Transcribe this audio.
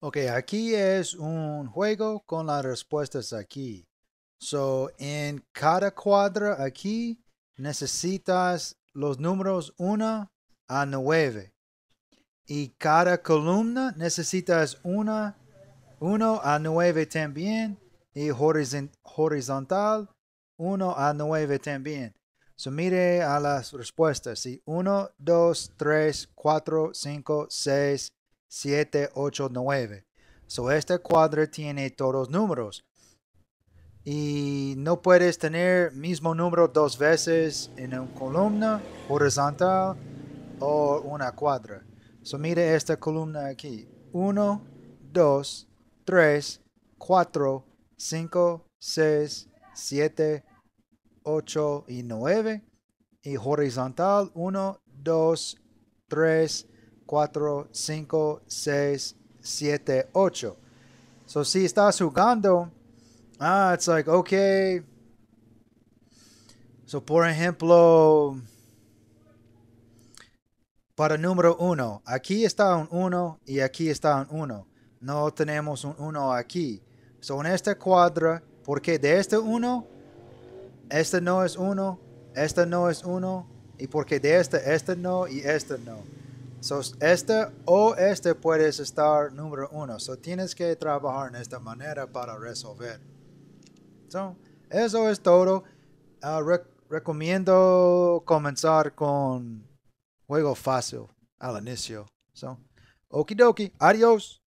Ok, aquí es un juego con las respuestas aquí. So, en cada cuadra aquí necesitas los números 1 a 9. Y cada columna necesitas 1 a 9 también. Y horizontal 1 a 9 también. So, mire a las respuestas. 1, 2, 3, 4, 5, 6, 7, 8, 9. So este cuadro tiene todos los números. Y no puedes tener mismo número dos veces en una columna horizontal o una cuadra. So mire esta columna aquí. 1, 2, 3, 4, 5, 6, 7, 8 y 9. Y horizontal 1, 2, 3, 4. 4, 5, 6, 7, 8. So si estás jugando, ah, it's like, ok. So por ejemplo, para número 1, aquí está un 1 y aquí está un 1. No tenemos un 1 aquí. So en esta cuadra, porque de este 1, este no es 1, este no es 1, y porque de este, este no y este no. So, este o este puedes estar número uno. So, tienes que trabajar en esta manera para resolver. So, eso es todo. Ah, recomiendo comenzar con juego fácil al inicio. So, okidoki. Adiós.